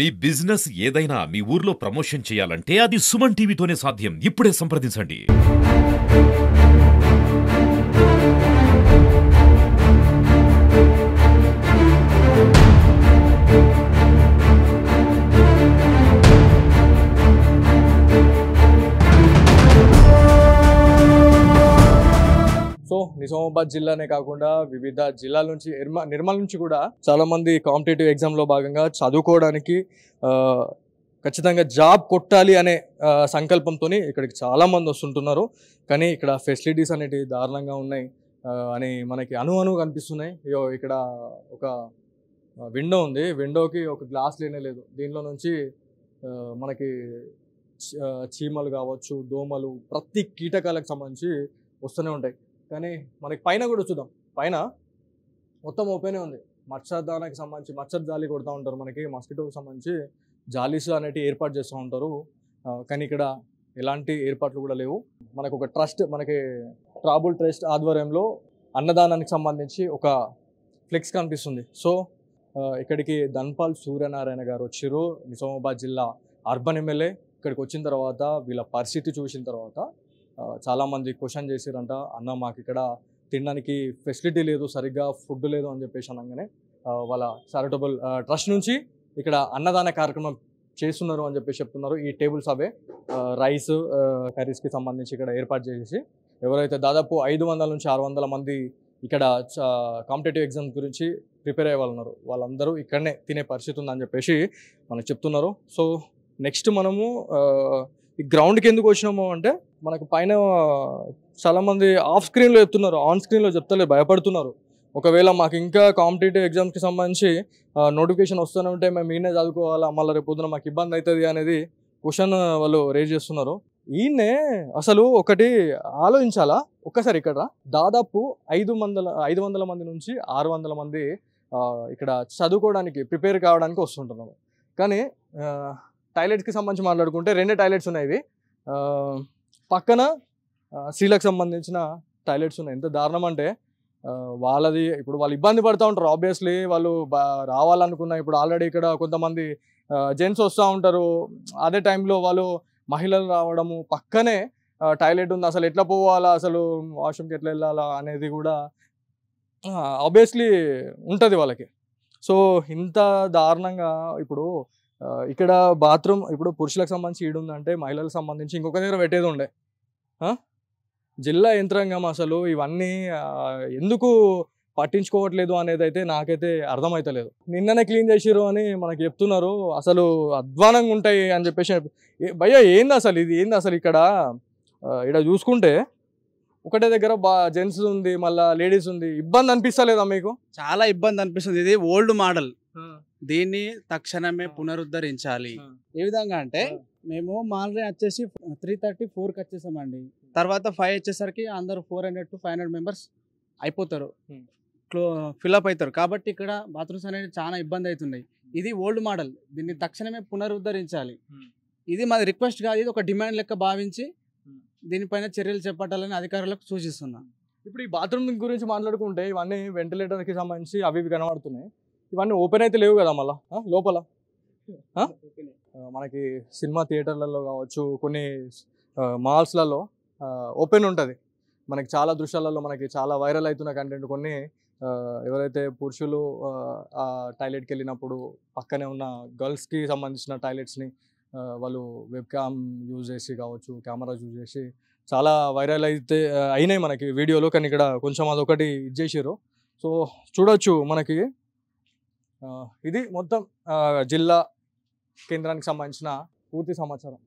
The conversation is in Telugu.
మీ బిజినెస్ ఏదైనా మీ ఊర్లో ప్రమోషన్ చేయాలంటే అది సుమన్ టీవీతోనే సాధ్యం ఇప్పుడే సంప్రదించండి నిజామాబాద్ జిల్లానే కాకుండా వివిధ జిల్లాల నుంచి నిర్మల్ నుంచి కూడా చాలామంది కాంపిటేటివ్ ఎగ్జామ్లో భాగంగా చదువుకోవడానికి ఖచ్చితంగా జాబ్ కొట్టాలి అనే సంకల్పంతో ఇక్కడికి చాలామంది వస్తుంటున్నారు కానీ ఇక్కడ ఫెసిలిటీస్ అనేటివి దారుణంగా ఉన్నాయి అని మనకి అను అను కనిపిస్తున్నాయి ఇక్కడ ఒక విండో ఉంది విండోకి ఒక గ్లాస్ లేనే లేదు దీనిలో నుంచి మనకి చీమలు కావచ్చు దోమలు ప్రతి కీటకాలకు సంబంధించి వస్తూనే ఉంటాయి కానీ మనకి పైన కూడా చూద్దాం పైన మొత్తం ఓపెనే ఉంది మత్స్యదానానికి సంబంధించి మత్స్య జాలి కొడుతూ ఉంటారు మనకి మస్కిటోకి సంబంధించి జాలీస్ అనేటివి ఏర్పాటు చేస్తూ ఉంటారు కానీ ఇక్కడ ఎలాంటి ఏర్పాట్లు కూడా లేవు మనకు ఒక ట్రస్ట్ మనకి ట్రాబుల్ ట్రస్ట్ ఆధ్వర్యంలో అన్నదానానికి సంబంధించి ఒక ఫ్లెక్స్ కనిపిస్తుంది సో ఇక్కడికి ధన్పాల్ సూర్యనారాయణ గారు వచ్చారు నిజామాబాద్ జిల్లా అర్బన్ ఎమ్మెల్యే ఇక్కడికి వచ్చిన తర్వాత వీళ్ళ పరిస్థితి చూసిన తర్వాత చాలామంది క్వశ్చన్ చేసిరంట అన్న మాకు ఇక్కడ తినడానికి ఫెసిలిటీ లేదు సరిగ్గా ఫుడ్ లేదు అని చెప్పేసి అనగానే వాళ్ళ చారిటబుల్ ట్రస్ట్ నుంచి ఇక్కడ అన్నదాన కార్యక్రమం చేస్తున్నారు అని చెప్పేసి చెప్తున్నారు ఈ టేబుల్స్ అవే రైస్ కర్రీస్కి సంబంధించి ఇక్కడ ఏర్పాటు చేసేసి ఎవరైతే దాదాపు ఐదు వందల నుంచి ఆరు వందల మంది ఇక్కడ కాంపిటేటివ్ ఎగ్జామ్ గురించి ప్రిపేర్ అయ్యే వాళ్ళు ఉన్నారు వాళ్ళందరూ ఇక్కడనే తినే పరిస్థితి ఉందని చెప్పేసి మనకు చెప్తున్నారు సో నెక్స్ట్ మనము ఈ గ్రౌండ్కి ఎందుకు వచ్చినాము అంటే మనకు పైన చాలామంది ఆఫ్ స్క్రీన్లో చెప్తున్నారు ఆన్ స్క్రీన్లో చెప్తలే భయపడుతున్నారు ఒకవేళ మాకు ఇంకా కాంపిటేటివ్ కి సంబంధించి నోటిఫికేషన్ వస్తూనే ఉంటే మేము ఈయనే చదువుకోవాలా మళ్ళీ రేపు పొద్దున మాకు ఇబ్బంది అవుతుంది అనేది క్వశ్చన్ వాళ్ళు రేజ్ చేస్తున్నారు ఈయనే అసలు ఒకటి ఆలోచించాలా ఒక్కసారి ఇక్కడ దాదాపు ఐదు వందల ఐదు వందల మంది నుంచి ఆరు వందల మంది ఇక్కడ చదువుకోవడానికి ప్రిపేర్ కావడానికి వస్తుంటున్నాము కానీ టాయిలెట్స్కి సంబంధించి మాట్లాడుకుంటే రెండే టాయిలెట్స్ ఉన్నాయి పక్కన స్త్రీలకు సంబంధించిన టాయిలెట్స్ ఉన్నాయి ఎంత దారుణం అంటే వాళ్ళది ఇప్పుడు వాళ్ళు ఇబ్బంది పడుతూ ఉంటారు ఆబ్వియస్లీ వాళ్ళు రావాలనుకున్న ఇప్పుడు ఆల్రెడీ ఇక్కడ కొంతమంది జెంట్స్ వస్తూ ఉంటారు అదే టైంలో వాళ్ళు మహిళలు రావడము పక్కనే టాయిలెట్ ఉంది అసలు ఎట్లా పోవాలా అసలు వాష్రూమ్కి ఎట్లా వెళ్ళాలా అనేది కూడా ఆబ్వియస్లీ ఉంటుంది వాళ్ళకి సో ఇంత దారుణంగా ఇప్పుడు ఇక్కడ బాత్రూమ్ ఇప్పుడు పురుషులకు సంబంధించి ఈడు ఉందంటే మహిళలకు సంబంధించి ఇంకొక దగ్గర పెట్టేది ఉండే జిల్లా యంత్రాంగం అసలు ఇవన్నీ ఎందుకు పట్టించుకోవట్లేదు అనేది అయితే నాకైతే అర్థమైతలేదు నిన్ననే క్లీన్ చేసిరు అని మనకు చెప్తున్నారు అసలు అధ్వానంగా ఉంటాయి అని చెప్పేసి భయ్య ఏంది అసలు ఇది ఏంది అసలు ఇక్కడ ఇక్కడ చూసుకుంటే ఒకటే దగ్గర జెంట్స్ ఉంది మళ్ళీ లేడీస్ ఉంది ఇబ్బంది అనిపిస్తలేదా మీకు చాలా ఇబ్బంది అనిపిస్తుంది ఇది ఓల్డ్ మోడల్ దీన్ని తక్షణమే పునరుద్ధరించాలి ఏ విధంగా అంటే మేము మాల్రే వచ్చేసి త్రీ థర్టీ ఫోర్కి వచ్చేసామండి తర్వాత ఫైవ్ వచ్చేసరికి అందరు four hundred to five hundred members అయిపోతారు క్లో ఫిల్అప్ అవుతారు కాబట్టి ఇక్కడ బాత్రూమ్స్ అనేవి చాలా ఇబ్బంది అవుతున్నాయి ఇది ఓల్డ్ మోడల్ దీన్ని తక్షణమే పునరుద్ధరించాలి ఇది మాది రిక్వెస్ట్ కాదు ఇది ఒక డిమాండ్ లెక్క భావించి దీనిపైన చర్యలు చేపట్టాలని అధికారులకు సూచిస్తున్నాను ఇప్పుడు ఈ బాత్రూమ్ గురించి మాట్లాడుకుంటే ఇవన్నీ వెంటిలేటర్కి సంబంధించి అవి ఇవి కనబడుతున్నాయి ఇవన్నీ ఓపెన్ అయితే లేవు కదా మళ్ళీ లోపల మనకి సినిమా థియేటర్లలో కావచ్చు కొన్ని మాల్స్లలో ఓపెన్ ఉంటుంది మనకి చాలా దృశ్యాలలో మనకి చాలా వైరల్ అవుతున్న కంటెంట్ కొన్ని ఎవరైతే పురుషులు టాయిలెట్కి వెళ్ళినప్పుడు పక్కనే ఉన్న గర్ల్స్కి సంబంధించిన టాయిలెట్స్ని వాళ్ళు వెబ్ క్యామ్ యూజ్ చేసి కావచ్చు కెమెరాస్ యూజ్ చేసి చాలా వైరల్ అయితే అయినాయి మనకి వీడియోలో కానీ ఇక్కడ కొంచెం అదొకటి ఇది చేసారు సో చూడొచ్చు మనకి ఇది మొత్తం జిల్లా కేంద్రానికి సంబంధించిన పూర్తి సమాచారం